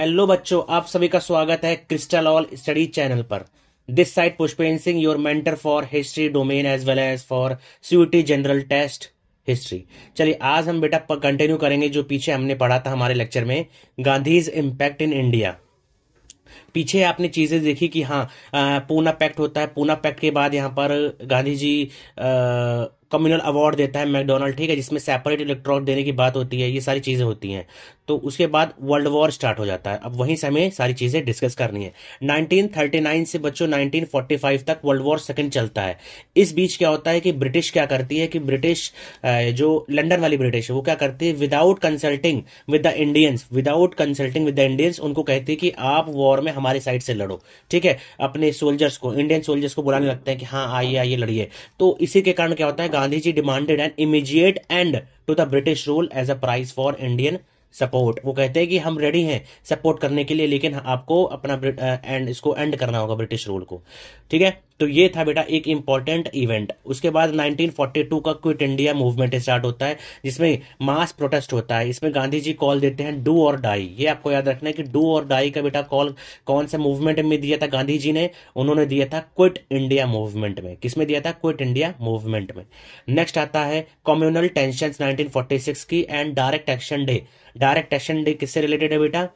hello बच्चों आप सभी का स्वागत है क्रिस्टल ऑल स्टडी चैनल पर this side Pushpendra Singh your mentor for history domain as well as for CUET general test history चलिए आज हम बेटा कंटिन्यू करेंगे जो पीछे हमने पढ़ा था हमारे लेक्चर में गांधीज इम्पैक्ट इन इंडिया पीछे आपने चीजें देखी कि हाँ पूना पैक्ट होता है पूना पैक्ट के बाद यहाँ पर गांधी जी कम्युनल अवार्ड देता है मैकडोनल्ड ठीक है जिसमें सेपरेट इलेक्ट्रॉन देने की बात होती है ये सारी चीज़ें होती हैं तो उसके बाद वर्ल्ड वॉर स्टार्ट हो जाता है अब वहीं से हमें सारी चीज़ें डिस्कस करनी है 1939 से बच्चों 1945 तक वर्ल्ड वॉर सेकंड चलता है इस बीच क्या होता है कि ब्रिटिश क्या करती है कि ब्रिटिश जो लंडन वाली ब्रिटिश है वो क्या करती है without consulting with the Indians without consulting with the Indians उनको कहती है कि आप वॉर में हमारे साइड से लड़ो ठीक है अपने सोल्जर्स को इंडियन सोल्जर्स को बुलाने लगते हैं कि हाँ आइए आइए लड़िए तो इसी के कारण क्या होता है Gandhi ji demanded an immediate end to the British rule as a price for Indian support वो कहते हैं कि हम रेडी हैं सपोर्ट करने के लिए लेकिन आपको अपना एंड uh, इसको एंड करना होगा ब्रिटिश रूल को ठीक है तो ये था बेटा एक इंपॉर्टेंट इवेंट उसके बाद 1942 का क्विट इंडिया मूवमेंट स्टार्ट होता है जिसमें मास प्रोटेस्ट होता है इसमें गांधी जी कॉल देते हैं डू और डाई ये आपको याद रखना है कि डू और डाई का बेटा कॉल कौन से मूवमेंट में दिया था गांधी जी ने उन्होंने दिया था क्विट इंडिया मूवमेंट में किसमें दिया था क्विट इंडिया मूवमेंट में नेक्स्ट आता है कॉम्यूनल टेंशन नाइनटीन की and direct action day direct action day किससे रिलेटेड है बेटा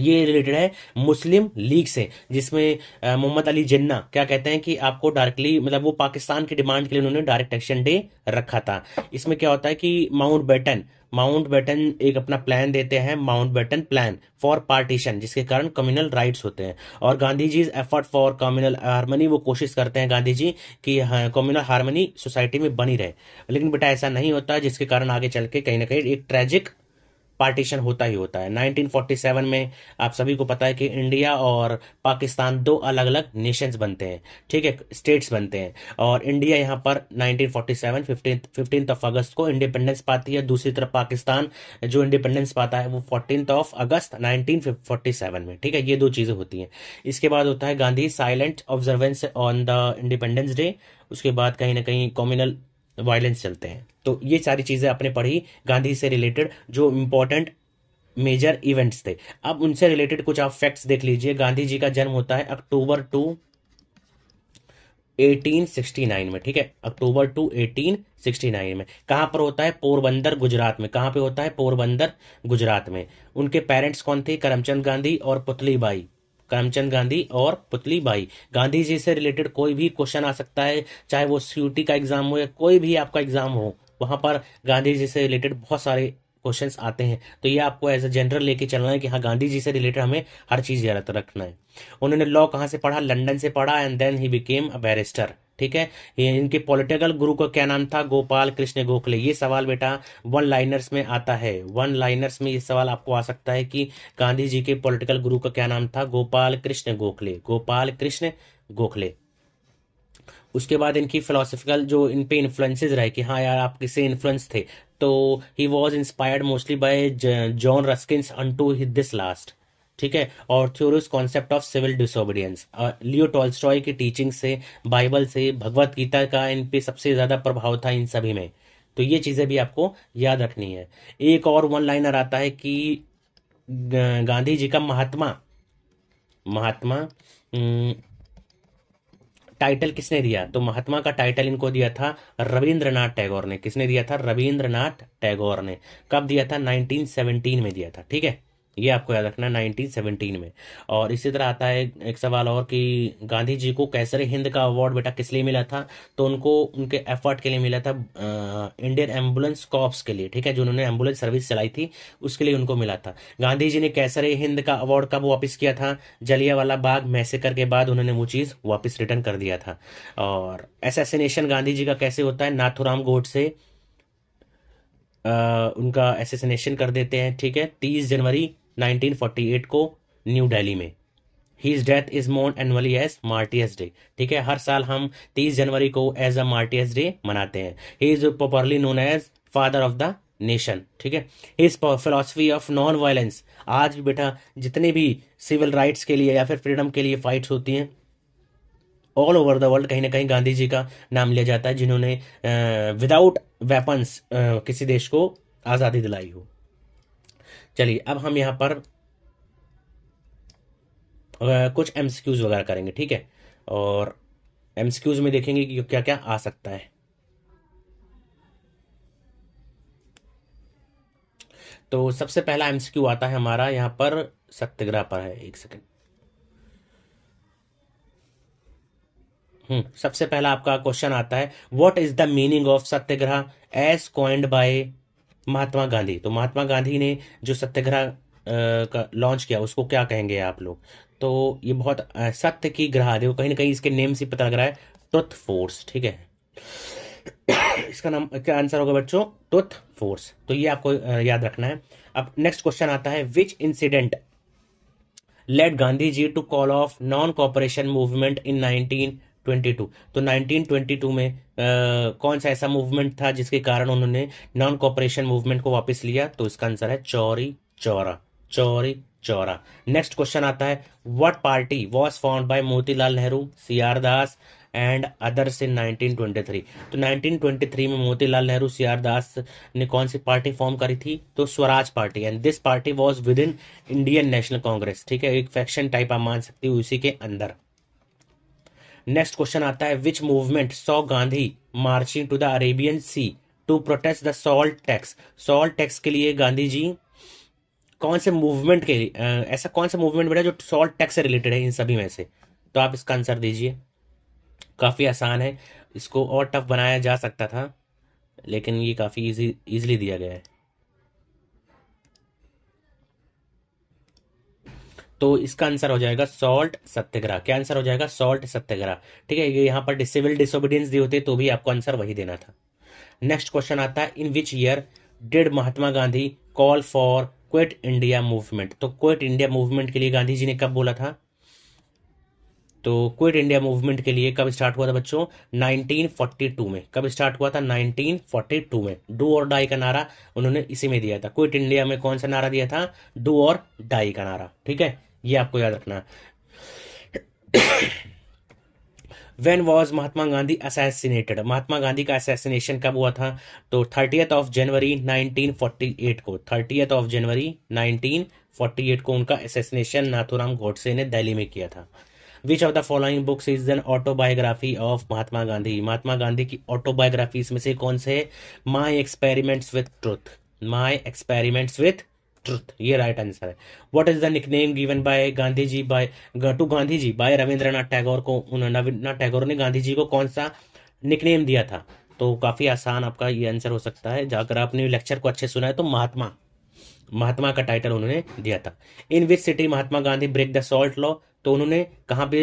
ये रिलेटेड है मुस्लिम लीग से जिसमें मोहम्मद अली जिन्ना क्या कहते हैं कि आपको डायरेक्टली मतलब वो पाकिस्तान की डिमांड के लिए उन्होंने डायरेक्ट एक्शन डे रखा था इसमें क्या होता है कि माउंट बेटन माउंट बेटन एक अपना प्लान देते हैं Mountbatten plan for partition जिसके कारण कम्युनल राइट्स होते हैं और Gandhi ji effort for communal harmony वो कोशिश करते हैं गांधी जी की कम्युनल हारमोनी सोसाइटी में बनी रहे लेकिन बेटा ऐसा नहीं होता जिसके कारण आगे चल के कहीं ना कहीं एक ट्रेजिक पार्टीशन होता ही होता है 1947 में आप सभी को पता है कि इंडिया और पाकिस्तान दो अलग अलग नेशंस बनते हैं ठीक है स्टेट्स बनते हैं और इंडिया यहाँ पर 1947 फोर्टी सेवन ऑफ अगस्त को इंडिपेंडेंस पाती है दूसरी तरफ पाकिस्तान जो इंडिपेंडेंस पाता है वो फोर्टीन ऑफ अगस्त नाइनटीन में ठीक है ये दो चीज़ें होती हैं इसके बाद होता है Gandhi silent observance on the independence day उसके बाद कहीं ना कहीं कॉम्युनल वायलेंस चलते हैं तो ये सारी चीज़ें आपने पढ़ी गांधी से रिलेटेड जो इंपॉर्टेंट मेजर इवेंट्स थे अब उनसे रिलेटेड कुछ आप फैक्ट्स देख लीजिए गांधी जी का जन्म होता है अक्टूबर टू 1869 में ठीक है अक्टूबर टू 1869 में कहां पर होता है पोरबंदर गुजरात में कहां पे होता है पोरबंदर गुजरात में उनके पेरेंट्स कौन थे करमचंद गांधी और पुतली बाई कामचंद गांधी और पुतली बाई गांधी जी से रिलेटेड कोई भी क्वेश्चन आ सकता है चाहे वो सीयूटी का एग्जाम हो या कोई भी आपका एग्जाम हो वहां पर गांधी जी से रिलेटेड बहुत सारे क्वेश्चन आते हैं तो ये आपको एज ए जनरल लेके चलना है कि हाँ गांधी जी से रिलेटेड हमें हर चीज़ याद रखना है उन्होंने लॉ कहाँ से पढ़ा लंडन से पढ़ा and then he became a barrister ठीक है इनके पॉलिटिकल गुरु का क्या नाम था गोपाल कृष्ण गोखले ये सवाल बेटा वन लाइनर्स में आता है वन लाइनर्स में ये सवाल आपको आ सकता है कि गांधी जी के पॉलिटिकल गुरु का क्या नाम था गोपाल कृष्ण गोखले गोपाल कृष्ण गोखले उसके बाद इनकी फिलोसफिकल जो इन पे इन्फ्लुएंसेज रहे कि हाँ यार आप किसे इन्फ्लुएंस थे तो he was inspired mostly by John Ruskin unto this last ठीक है और Thoreau's concept of civil disobedience Leo Tolstoy की टीचिंग से बाइबल से भगवत गीता का इन पे सबसे ज़्यादा प्रभाव था इन सभी में तो ये चीज़ें भी आपको याद रखनी है एक और वन लाइनर आता है कि गांधी जी का महात्मा महात्मा टाइटल किसने दिया तो महात्मा का टाइटल इनको दिया था रविंद्रनाथ टैगोर ने किसने दिया था रविंद्रनाथ टैगोर ने कब दिया था 1917 में दिया था ठीक है ये आपको याद रखना 1917 में और इसी तरह आता है एक सवाल और कि गांधी जी को कैसर हिंद का अवार्ड बेटा किस लिए मिला था तो उनको उनके एफर्ट के लिए मिला था इंडियन एम्बुलेंस कॉप्स के लिए ठीक है जो उन्होंने एम्बुलेंस सर्विस चलाई थी उसके लिए उनको मिला था गांधी जी ने कैसर हिंद का अवार्ड कब वापिस किया था जलियावाला बाग मैसेकर के बाद उन्होंने वो चीज़ वापिस रिटर्न कर दिया था और एसेसिनेशन गांधी जी का कैसे होता है नाथुराम गोड से आ, उनका एसेसिनेशन कर देते हैं ठीक है तीस जनवरी 1948 को न्यू दिल्ली में हीज डेथ इज मोन एनुअली एज मार्टियस डे ठीक है हर साल हम 30 जनवरी को एज अ मार्टियस डे मनाते हैं he is popularly known as father of the nation ठीक है इस फिलोसफी ऑफ नॉन वायलेंस आज भी बेटा जितने भी सिविल राइट्स के लिए या फिर फ्रीडम के लिए फाइट्स होती हैं ऑल ओवर द वर्ल्ड कहीं ना कहीं गांधी जी का नाम लिया जाता है जिन्होंने विदाउट वेपन्स किसी देश को आज़ादी दिलाई हो चलिए अब हम यहाँ पर कुछ एम वगैरह करेंगे ठीक है और एम में देखेंगे कि क्या क्या आ सकता है तो सबसे पहला एम आता है हमारा यहाँ पर सत्याग्रह पर है एक सेकेंड हम्म, सबसे पहला आपका क्वेश्चन आता है what is the meaning of satyagraha as coined by Mahatma Gandhi तो महात्मा गांधी ने जो सत्याग्रह का लॉन्च किया उसको क्या कहेंगे आप लोग तो ये बहुत सत्य की ग्रह देखो कहीं ना कहीं इसके नेम से पता लग रहा है ट्रुथ फोर्स ठीक है इसका नाम क्या आंसर होगा बच्चों ट्रुथ फोर्स तो ये आपको याद रखना है अब नेक्स्ट क्वेश्चन आता है which incident led Gandhi ji to call off non cooperation movement in nineteen 1922 तो 1922 में आ, कौन सा ऐसा मूवमेंट था जिसके कारण उन्होंने नॉन कॉपरेशन मूवमेंट को वापस लिया तो इसका आंसर है चौरी चौरा चौरी चौरा नेक्स्ट क्वेश्चन आता है what party was found by Motilal Nehru C R Das and others in 1923 तो 1923 में मोतीलाल नेहरू सी आर दास ने कौन सी पार्टी फॉर्म करी थी तो Swaraj party and this party was within Indian National Congress ठीक है एक फैक्शन टाइप आप मान सकती हूँ उसी के अंदर नेक्स्ट क्वेश्चन आता है which movement saw Gandhi marching to the Arabian Sea to protest the salt tax salt tax के लिए गांधी जी कौन से मूवमेंट के लिए ऐसा कौन सा मूवमेंट बेटा जो सॉल्ट टैक्स से रिलेटेड है इन सभी में से तो आप इसका आंसर दीजिए काफ़ी आसान है इसको और टफ बनाया जा सकता था लेकिन ये काफ़ी इजी इजीली दिया गया है तो इसका आंसर हो जाएगा सॉल्ट सत्यग्रह क्या आंसर हो जाएगा सॉल्ट सत्यग्रह ठीक है ये यहाँ पर सिविल डिसोबीडियंस दी होती तो भी आपको आंसर वही देना था नेक्स्ट क्वेश्चन आता है in which year did Mahatma Gandhi call for quit India movement तो क्वेट इंडिया मूवमेंट के लिए गांधी जी ने कब बोला था तो क्विट इंडिया मूवमेंट के लिए कब स्टार्ट हुआ था बच्चों 1942 में कब स्टार्ट हुआ था 1942 में डू और डाई का नारा उन्होंने इसी में दिया था क्विट इंडिया में कौन सा नारा दिया था डू और डाई का नारा ठीक है ये आपको याद रखना है when was Mahatma Gandhi assassinated Mahatma Gandhi का असैसिनेशन कब हुआ था तो थर्टियथ ऑफ जनवरी 1948 को थर्टियथ ऑफ जनवरी 1948 को उनका असैसिनेशन नाथुराम गोडसे ने दिल्ली में किया था which of the following books is an autobiography of Mahatma Gandhi Mahatma Gandhi की ऑटोबायोग्राफी इसमें से कौन से my experiments with truth my experiments with truth ये राइट आंसर है what is the nickname given by Gandhi ji by to Gandhi ji by Rabindranath Tagore को रविन्द्रनाथ टैगोर ने गांधी जी को कौन सा निकनेम दिया था तो काफ़ी आसान आपका ये आंसर हो सकता है अगर आपने लेक्चर को अच्छे सुना है तो महात्मा महात्मा का टाइटल उन्होंने दिया था in which city Mahatma Gandhi break the salt law तो उन्होंने कहा पे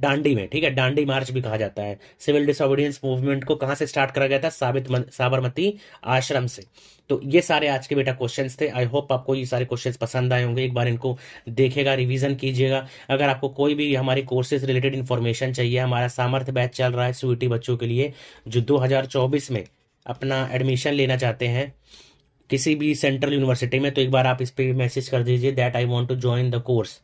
डांडी में ठीक है डांडी मार्च भी कहा जाता है सिविल डिसोबीडियंस मूवमेंट को कहां से स्टार्ट करा गया था साबित साबरमती आश्रम से तो ये सारे आज के बेटा क्वेश्चंस थे आई होप आपको ये सारे क्वेश्चंस पसंद आए होंगे एक बार इनको देखेगा रिवीजन कीजिएगा अगर आपको कोई भी हमारे कोर्सेज रिलेटेड इन्फॉर्मेशन चाहिए हमारा सामर्थ्य बैच चल रहा है स्वीटी बच्चों के लिए जो दो में अपना एडमिशन लेना चाहते हैं किसी भी सेंट्रल यूनिवर्सिटी में तो एक बार आप इस पर मैसेज कर दीजिए that I want to join the course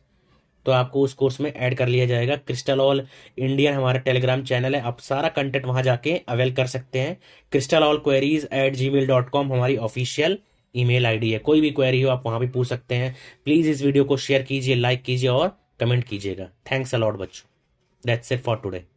तो आपको उस कोर्स में ऐड कर लिया जाएगा क्रिस्टल ऑल इंडिया हमारा टेलीग्राम चैनल है आप सारा कंटेंट वहां जाके अवेल कर सकते हैं Crystal all queries at Gmail dot com हमारी ऑफिशियल ईमेल आईडी है कोई भी क्वेरी हो आप वहां भी पूछ सकते हैं प्लीज इस वीडियो को शेयर कीजिए लाइक कीजिए और कमेंट कीजिएगा थैंक्स अलॉट बच्चू दैट्स इट फॉर टूडे